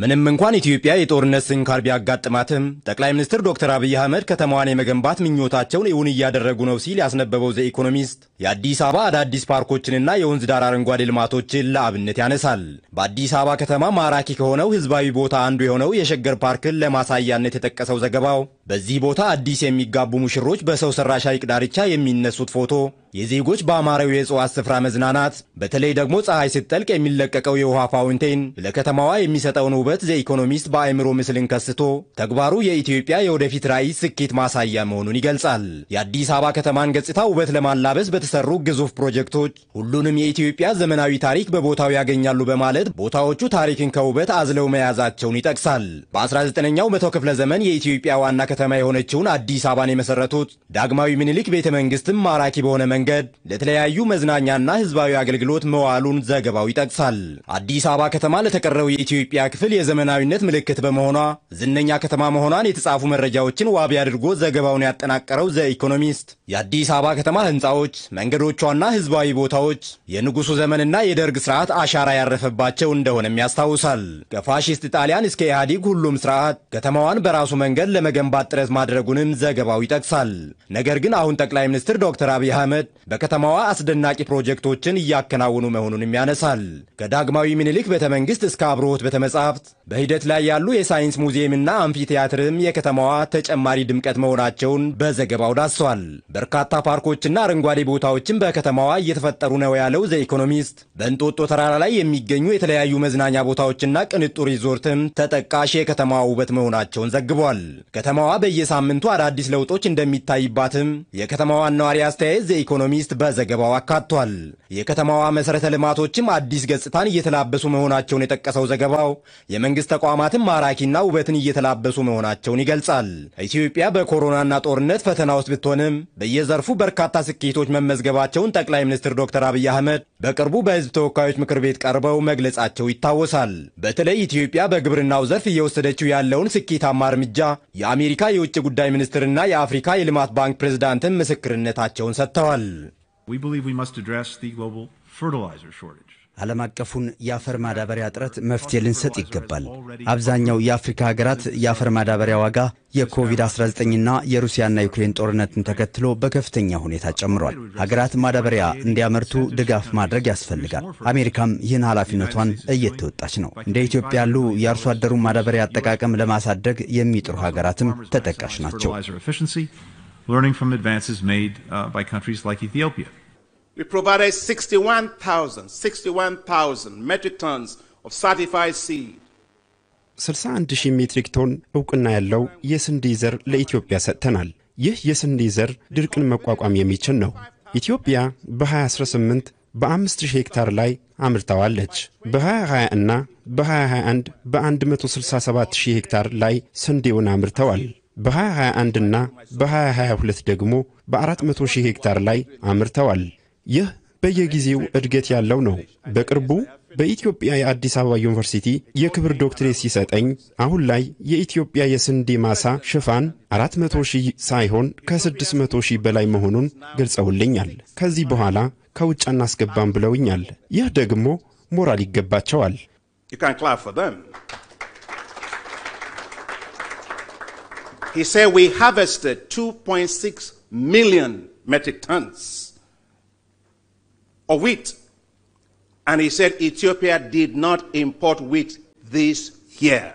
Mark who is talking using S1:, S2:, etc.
S1: ምንም እንኳን ኢትዮጵያ የጦርነት ስንካር ቢያጋጥማትም ጠቅላይ ሚኒስትር ዶክተር አብይ አህመድ ከተማዋን የመገንባት ምኞታቸውን እውን እያደረጉ ነው ሲል ያስነበበው ኢኮኖሚስት የአዲስ አበባ አዳዲስ ፓርኮችንና የወንዝ ዳር አረንጓዴ ልማቶችን ለአብነት ያነሳል። በአዲስ አበባ ከተማ ማራኪ ከሆነው ህዝባዊ ቦታ አንዱ የሆነው የሸገር ፓርክን ለማሳያነት የጠቀሰው ዘገባው በዚህ ቦታ አዲስ የሚጋቡ ሙሽሮች በሰው ሰራሽ ሐይቅ ዳርቻ የሚነሱት ፎቶ የዜጎች በአማራዊ የእጽዋት ስፍራ መዝናናት በተለይ ደግሞ ፀሐይ ስትጠልቅ የሚለቀቀው የውሃ ፋውንቴን ለከተማዋ የሚሰጠውን ውበት ዘኢኮኖሚስት በአእምሮ ምስልን ከስቶ ተግባሩ የኢትዮጵያ የወደፊት ራዕይ ስኬት ማሳያ መሆኑን ይገልጻል። የአዲስ አበባ ከተማን ገጽታ ውበት ለማላበስ በተሰሩ ግዙፍ ፕሮጀክቶች ሁሉንም የኢትዮጵያ ዘመናዊ ታሪክ በቦታው ያገኛሉ በማለት ቦታዎቹ ታሪክን ከውበት አዝለው መያዛቸውን ይጠቅሳል። በ19ኛው መቶ ክፍለ ዘመን የኢትዮጵያ ዋና ከተማ የሆነችውን አዲስ አበባን የመሰረቱት ዳግማዊ ምኒልክ ቤተ መንግስትም ማራኪ በሆነ መንገድ ለተለያዩ መዝናኛና ህዝባዊ አገልግሎት መዋሉን ዘገባው ይጠቅሳል። አዲስ አበባ ከተማ ለተቀረው የኢትዮጵያ ክፍል የዘመናዊነት ምልክት በመሆኗ ዝነኛ ከተማ መሆኗን የተጻፉ መረጃዎችን ዋቢ አድርጎ ዘገባውን ያጠናቀረው ዘ ኢኮኖሚስት የአዲስ አበባ ከተማ ህንፃዎች፣ መንገዶቿና ህዝባዊ ቦታዎች የንጉሱ ዘመንና የደርግ ስርዓት አሻራ ያረፈባቸው እንደሆነም ያስታውሳል። ከፋሽስት ጣሊያን እስከ ኢህአዲግ ሁሉም ስርዓት ከተማዋን በራሱ መንገድ ለመገንባት ጥረት ማድረጉንም ዘገባው ይጠቅሳል። ነገር ግን አሁን ጠቅላይ ሚኒስትር ዶክተር አብይ አህመድ በከተማዋ አስደናቂ ፕሮጀክቶችን እያከናወኑ መሆኑንም ያነሳል። ከዳግማዊ ምኒልክ ቤተ እስከ አብርሆት ቤተ መጻሕፍት በሂደት ላይ ያሉ የሳይንስ ሙዚየምና አምፊቲያትርም የከተማዋ ተጨማሪ ድምቀት መሆናቸውን በዘገባው ዳሷል። በርካታ ፓርኮችና አረንጓዴ ቦታዎችን በከተማዋ እየተፈጠሩ ነው ያለው ዘኢኮኖሚስት በእንጦጦ ተራራ ላይ የሚገኙ የተለያዩ መዝናኛ ቦታዎችና ቅንጡ ሪዞርትም ተጠቃሽ የከተማዋ ውበት መሆናቸውን ዘግቧል። ከተማዋ በየሳምንቱ አዳዲስ ለውጦች እንደሚታይባትም የከተማዋን ነዋሪ አስተያየት ዘኢኮኖ ኢኮኖሚስት በዘገባው አካቷል። የከተማዋ መሠረተ ልማቶችም አዲስ ገጽታን እየተላበሱ መሆናቸውን የጠቀሰው ዘገባው የመንግሥት ተቋማትም ማራኪና ውበትን እየተላበሱ መሆናቸውን ይገልጻል። ኢትዮጵያ በኮሮናና ጦርነት ፈተና ውስጥ ብትሆንም በየዘርፉ በርካታ ስኬቶች መመዝገባቸውን ጠቅላይ ሚኒስትር ዶክተር አብይ አህመድ በቅርቡ በህዝብ ተወካዮች ምክር ቤት ቀርበው መግለጻቸው ይታወሳል። በተለይ ኢትዮጵያ በግብርናው ዘርፍ እየወሰደችው ያለውን ስኬታማ እርምጃ የአሜሪካ የውጭ ጉዳይ ሚኒስትርና የአፍሪካ የልማት ባንክ ፕሬዝዳንትን ምስክርነታቸውን ሰጥተዋል። ዓለም አቀፉን የአፈር ማዳበሪያ እጥረት መፍትሄ ልንሰጥ ይገባል። አብዛኛው የአፍሪካ ሀገራት የአፈር ማዳበሪያ ዋጋ የኮቪድ-19ና የሩሲያና ዩክሬን ጦርነትን ተከትሎ በከፍተኛ ሁኔታ ጨምሯል። ሀገራት ማዳበሪያ እንዲያመርቱ ድጋፍ ማድረግ ያስፈልጋል። አሜሪካም ይህን ኃላፊነቷን እየተወጣች ነው። እንደ ኢትዮጵያ ያሉ የአርሶ አደሩ ማዳበሪያ አጠቃቀም ለማሳደግ የሚጥሩ ሀገራትም ተጠቃሽ ናቸው። We provided 61,000 61,000 metric tons of certified
S2: seed. 61 ሺህ ሜትሪክ ቶን እውቅና ያለው የስንዴ ዘር ለኢትዮጵያ ሰጥተናል። ይህ የስንዴ ዘር ድርቅን መቋቋም የሚችል ነው። ኢትዮጵያ በ2018 በ5000 ሄክታር ላይ አምርታዋለች። በ2020 እና በ2021 በ167000 ሄክታር ላይ ስንዴውን አምርተዋል። በ2021 እና በ2022 ደግሞ በ400000 ሄክታር ላይ አምርተዋል። ይህ በየጊዜው እድገት ያለው ነው። በቅርቡ በኢትዮጵያ የአዲስ አበባ ዩኒቨርሲቲ የክብር ዶክትሬት ሲሰጠኝ አሁን ላይ የኢትዮጵያ የስንዴ ማሳ ሽፋን 400 ሺህ ሳይሆን ከ600 ሺህ በላይ መሆኑን ገልጸውልኛል። ከዚህ በኋላ ከውጭ አናስገባም ብለውኛል። ይህ ደግሞ ሞራል ይገባቸዋል።
S1: He said we of wheat. And he said Ethiopia did not import wheat this year.